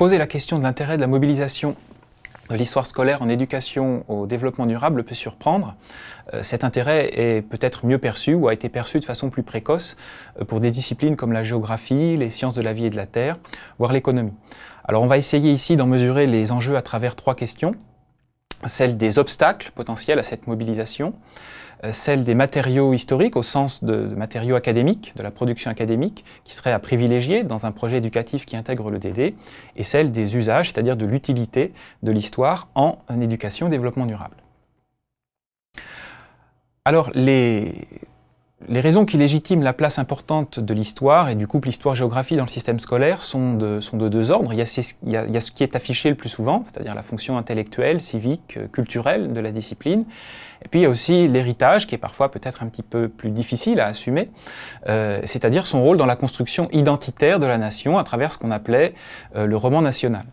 poser la question de l'intérêt de la mobilisation de l'histoire scolaire en éducation au développement durable peut surprendre. Euh, cet intérêt est peut-être mieux perçu ou a été perçu de façon plus précoce euh, pour des disciplines comme la géographie, les sciences de la vie et de la terre, voire l'économie. Alors on va essayer ici d'en mesurer les enjeux à travers trois questions celle des obstacles potentiels à cette mobilisation, euh, celle des matériaux historiques au sens de, matériaux académiques, de la production académique, qui serait à privilégier dans un projet éducatif qui intègre le DD, et celle des usages, c'est-à-dire de l'utilité de l'histoire en éducation développement durable. Alors, les, les raisons qui légitiment la place importante de l'histoire et du couple histoire-géographie dans le système scolaire sont de, deux ordres. Il y, a ce qui est affiché le plus souvent, c'est-à-dire la fonction intellectuelle, civique, euh, culturelle de la discipline. Et puis il y a aussi l'héritage, qui est parfois peut-être un petit peu plus difficile à assumer, euh, c'est-à-dire son rôle dans la construction identitaire de la nation à travers ce qu'on appelait euh, le roman national.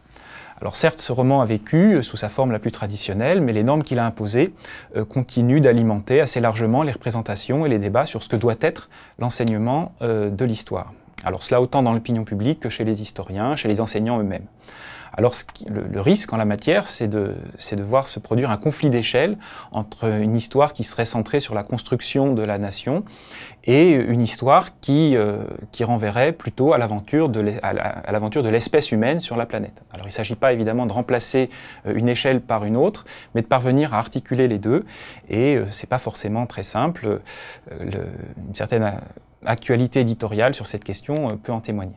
Alors certes, ce roman a vécu euh, sous sa forme la plus traditionnelle, mais les normes qu'il a imposées euh, continuent d'alimenter assez largement les représentations et les débats sur ce que doit être l'enseignement euh, de l'histoire. Alors cela autant dans l'opinion publique que chez les historiens, chez les enseignants eux-mêmes. Alors le, risque en la matière, c'est de, voir se produire un conflit d'échelle entre une histoire qui serait centrée sur la construction de la nation et une histoire qui, euh, renverrait plutôt à l'aventure de l'espèce humaine sur la planète. Alors il ne s'agit pas évidemment de remplacer euh, une échelle par une autre, mais de parvenir à articuler les deux. Et euh, ce n'est pas forcément très simple. une certaine actualité éditoriale sur cette question peut en témoigner.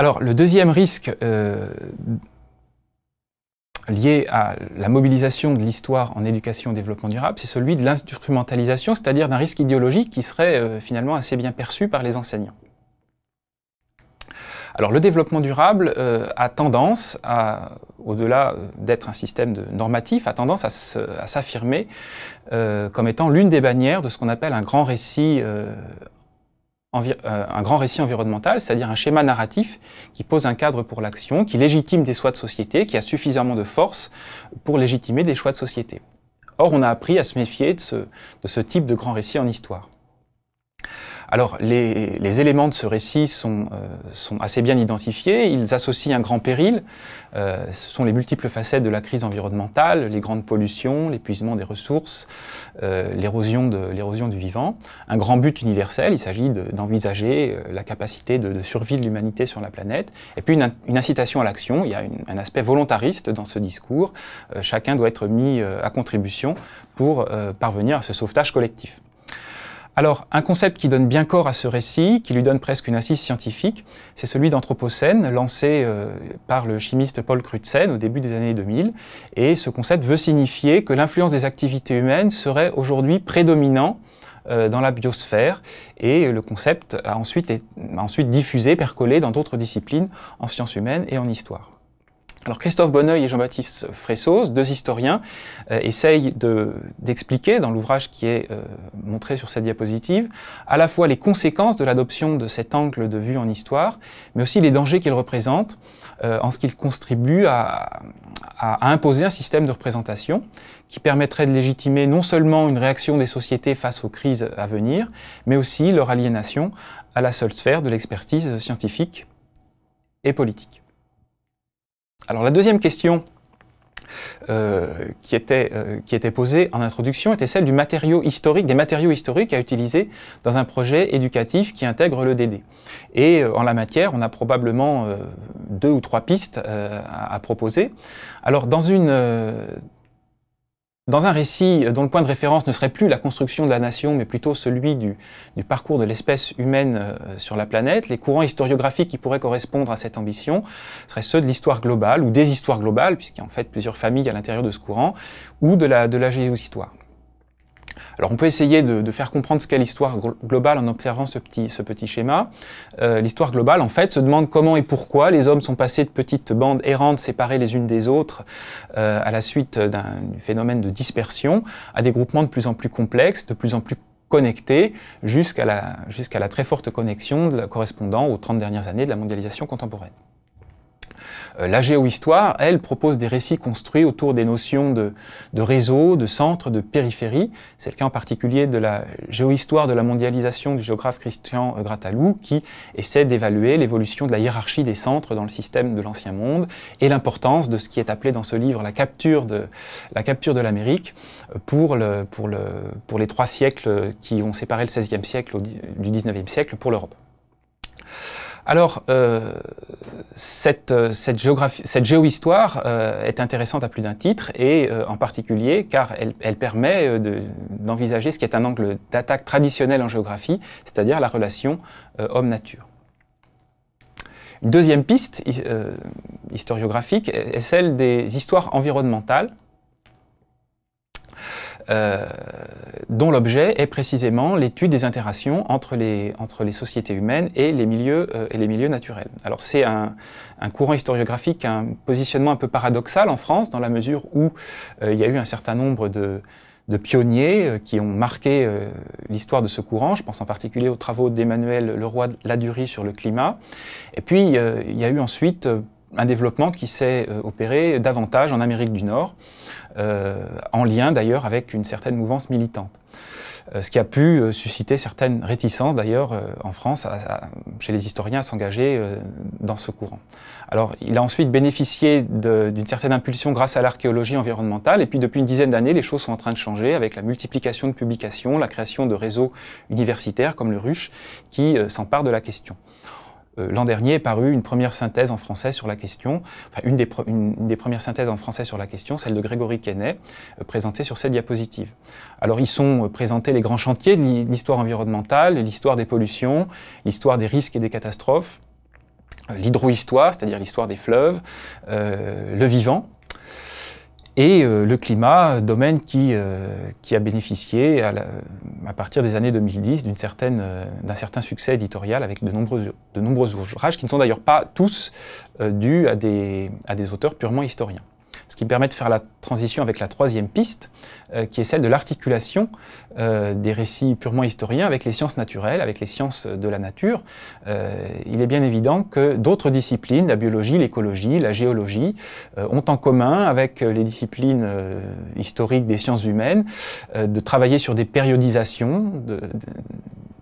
Alors, le deuxième risque euh, lié à la mobilisation de l'histoire en éducation et développement durable, c'est celui de l'instrumentalisation, c'est-à-dire d'un risque idéologique qui serait euh, finalement assez bien perçu par les enseignants. Alors le développement durable euh, a tendance, au-delà d'être un système de normatif, a tendance à s'affirmer comme étant l'une des bannières de ce qu'on appelle un grand récit euh, un grand récit environnemental, c'est-à-dire un schéma narratif qui pose un cadre pour l'action, qui légitime des choix de société, qui a suffisamment de force pour légitimer des choix de société. Or, on a appris à se méfier de ce, de ce type de grand récit en histoire. Alors, les, éléments de ce récit euh, sont, assez bien identifiés. Ils associent un grand péril. Euh, ce sont les multiples facettes de la crise environnementale, les grandes pollutions, l'épuisement des ressources, euh, l'érosion du vivant. Un grand but universel, il s'agit d'envisager la capacité de, survie de l'humanité sur la planète. Et puis, une, incitation à l'action. Il y a un aspect volontariste dans ce discours. chacun doit être mis à contribution pour parvenir à ce sauvetage collectif. Alors, un concept qui donne bien corps à ce récit, qui lui donne presque une assise scientifique, c'est celui d'Anthropocène, lancé euh, par le chimiste Paul Crutzen au début des années 2000. Et ce concept veut signifier que l'influence des activités humaines serait aujourd'hui prédominant euh, dans la biosphère. Et le concept a ensuite, a ensuite diffusé, percolé dans d'autres disciplines, en sciences humaines et en histoire. Alors Christophe Bonneuil et Jean-Baptiste Fressos, deux historiens, euh, essayent d'expliquer dans l'ouvrage qui est euh, montré sur cette diapositive à la fois les conséquences de l'adoption de cet angle de vue en histoire, mais aussi les dangers qu'il représente euh, en ce qu'il contribue à, à, imposer un système de représentation qui permettrait de légitimer non seulement une réaction des sociétés face aux crises à venir, mais aussi leur aliénation à la seule sphère de l'expertise scientifique et politique. Alors la deuxième question euh, qui, était, euh, qui était posée en introduction était celle du matériau historique, des matériaux historiques à utiliser dans un projet éducatif qui intègre le DD. Et euh, en la matière, on a probablement deux ou trois pistes à, à, proposer. Alors dans une dans un récit dont le point de référence ne serait plus la construction de la nation, mais plutôt celui du, parcours de l'espèce humaine euh, sur la planète, les courants historiographiques qui pourraient correspondre à cette ambition seraient ceux de l'histoire globale ou des histoires globales, puisqu'il y a en fait plusieurs familles à l'intérieur de ce courant, ou de la, de la géohistoire. Alors on peut essayer de, faire comprendre ce qu'est l'histoire globale en observant ce petit, schéma. Euh, l'histoire globale, en fait, se demande comment et pourquoi les hommes sont passés de petites bandes errantes séparées les unes des autres euh, à la suite d'un phénomène de dispersion à des groupements de plus en plus complexes, de plus en plus connectés, jusqu'à la, très forte connexion correspondant aux 30 dernières années de la mondialisation contemporaine. Euh, la géohistoire, elle, propose des récits construits autour des notions de, réseaux, de centres, de périphéries. C'est le cas en particulier de la géohistoire de la mondialisation du géographe Christian euh, Gratalou, qui essaie d'évaluer l'évolution de la hiérarchie des centres dans le système de l'Ancien Monde et l'importance de ce qui est appelé dans ce livre la capture de la capture de l'Amérique euh, pour, les trois siècles qui ont séparé le XVIe siècle du du XIXe siècle pour l'Europe. Alors, euh, euh, cette, géohistoire euh, est intéressante à plus d'un titre, et en particulier car elle, permet d'envisager ce qui est un angle d'attaque traditionnel en géographie, c'est-à-dire la relation homme-nature. Une deuxième piste historiographique est celle des histoires environnementales, euh, dont l'objet est précisément l'étude des interactions entre les, entre les sociétés humaines et les milieux, euh, et les milieux naturels. Alors c'est un, un, courant historiographique, un positionnement un peu paradoxal en France, dans la mesure où euh, il y a eu un certain nombre de, de pionniers qui ont marqué l'histoire de ce courant. Je pense en particulier aux travaux d'Emmanuel Leroy Ladurie sur le climat. Et puis, il y a eu ensuite un développement qui s'est euh, opéré davantage en Amérique du Nord, euh, en lien d'ailleurs avec une certaine mouvance militante euh, ce qui a pu susciter certaines réticences d'ailleurs en France chez les historiens à s'engager dans ce courant. Alors il a ensuite bénéficié d'une certaine impulsion grâce à l'archéologie environnementale et puis depuis une dizaine d'années les choses sont en train de changer avec la multiplication de publications, la création de réseaux universitaires comme le Ruche, qui s'emparent de la question. Euh, l'an dernier est parue une première synthèse en français sur la question, enfin une des, premières synthèses en français sur la question, celle de Grégory Kenney, euh, présentée sur cette diapositive. Alors ils sont euh, présentés les grands chantiers de l'histoire environnementale, l'histoire des pollutions, l'histoire des risques et des catastrophes, l'hydrohistoire, c'est-à-dire l'histoire des fleuves, le vivant, et euh, le climat, domaine qui, euh, a bénéficié à, partir des années 2010 euh, d'un certain succès éditorial avec de nombreux, ouvrages qui ne sont d'ailleurs pas tous dus à des auteurs purement historiens qui permet de faire la transition avec la troisième piste, euh, qui est celle de l'articulation euh, des récits purement historiens avec les sciences naturelles, avec les sciences de la nature. Euh, il est bien évident que d'autres disciplines, la biologie, l'écologie, la géologie, ont en commun avec les disciplines historiques des sciences humaines de travailler sur des périodisations, de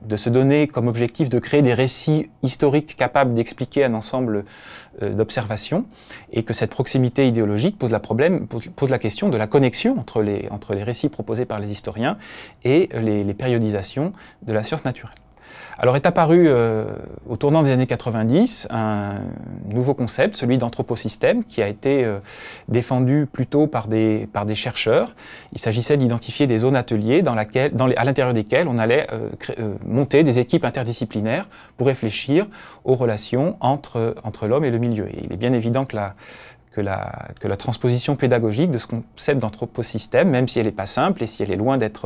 de se donner comme objectif de créer des récits historiques capables d'expliquer un ensemble euh, d'observations, et que cette proximité idéologique pose la, question de la connexion entre les, récits proposés par les historiens et les périodisations de la science naturelle. Alors est apparu euh, au tournant des années 90 un nouveau concept, celui d'anthroposystème, qui a été euh, défendu plutôt par des, par des chercheurs. Il s'agissait d'identifier des zones ateliers dans laquelle, à l'intérieur desquelles on allait euh, monter des équipes interdisciplinaires pour réfléchir aux relations entre, entre l'homme et le milieu. Et il est bien évident que la, que la, transposition pédagogique de ce concept d'anthroposystème, même si elle n'est pas simple et si elle est loin d'être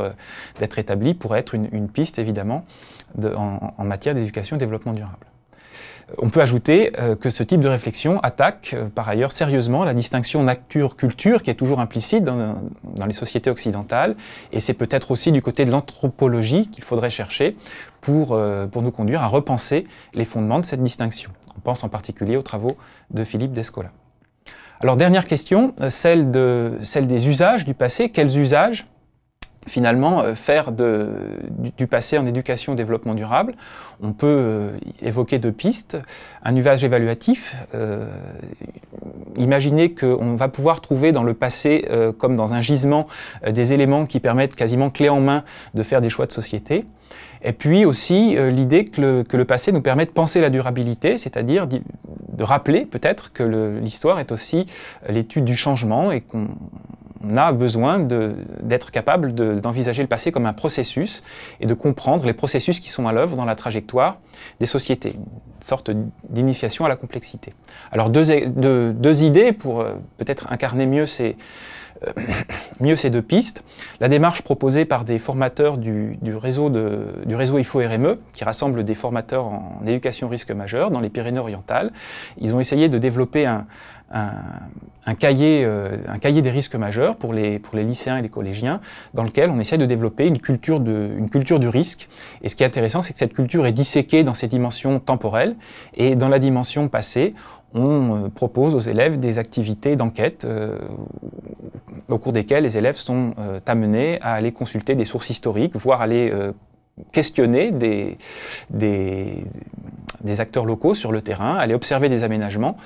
euh, établie, pourrait être une, piste évidemment en, matière d'éducation et développement durable. Euh, on peut ajouter euh, que ce type de réflexion attaque par ailleurs sérieusement la distinction nature-culture qui est toujours implicite dans, les sociétés occidentales et c'est peut-être aussi du côté de l'anthropologie qu'il faudrait chercher pour, pour nous conduire à repenser les fondements de cette distinction. On pense en particulier aux travaux de Philippe Descola. Alors dernière question, euh, celle, de, celle des usages du passé. Quels usages finalement euh, faire du, passé en éducation développement durable. On peut euh, évoquer deux pistes. Un usage évaluatif, imaginez qu'on va pouvoir trouver dans le passé, comme dans un gisement, des éléments qui permettent quasiment clé en main de faire des choix de société. Et puis aussi l'idée que que le passé nous permet de penser la durabilité, c'est-à-dire de rappeler peut-être que l'histoire est aussi l'étude du changement et qu'on a besoin d'être capable d'envisager le passé comme un processus et de comprendre les processus qui sont à l'œuvre dans la trajectoire des sociétés, une sorte d'initiation à la complexité. Alors deux, deux idées pour euh, peut-être incarner mieux ces, euh, mieux ces deux pistes. La démarche proposée par des formateurs du, réseau, du réseau IFO RME, qui rassemble des formateurs en éducation risque majeur dans les Pyrénées-Orientales, ils ont essayé de développer un, un, cahier, euh, un cahier des risques majeurs pour les, pour les lycéens et les collégiens, dans lequel on essaie de développer une culture, de, une culture du risque. Et ce qui est intéressant, c'est que cette culture est disséquée dans ses dimensions temporelles et dans la dimension passée, on euh, propose aux élèves des activités d'enquête euh, au cours desquelles les élèves sont amenés à aller consulter des sources historiques, voire aller questionner des, des, acteurs locaux sur le terrain, aller observer des aménagements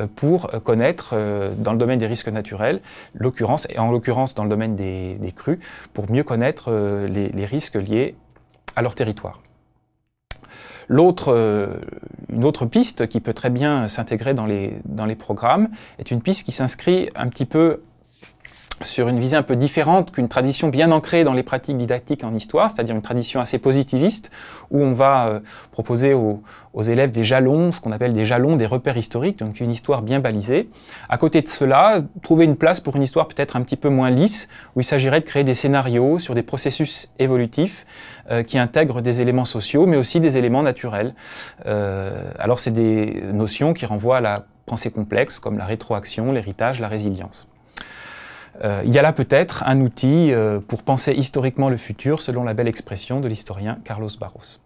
euh, pour euh, connaître euh, dans le domaine des risques naturels, l'occurrence, et en l'occurrence dans le domaine des, crues, pour mieux connaître les, risques liés à leur territoire. L'autre, une autre piste qui peut très bien s'intégrer dans les, dans les programmes est une piste qui s'inscrit un petit peu sur une visée un peu différente qu'une tradition bien ancrée dans les pratiques didactiques en histoire, c'est-à-dire une tradition assez positiviste, où on va euh, proposer aux, élèves des jalons, ce qu'on appelle des jalons, des repères historiques, donc une histoire bien balisée. À côté de cela, trouver une place pour une histoire peut-être un petit peu moins lisse, où il s'agirait de créer des scénarios sur des processus évolutifs euh, qui intègrent des éléments sociaux, mais aussi des éléments naturels. Euh, alors c'est des notions qui renvoient à la pensée complexe, comme la rétroaction, l'héritage, la résilience. Euh, il y a là peut-être un outil euh, pour penser historiquement le futur, selon la belle expression de l'historien Carlos Barros.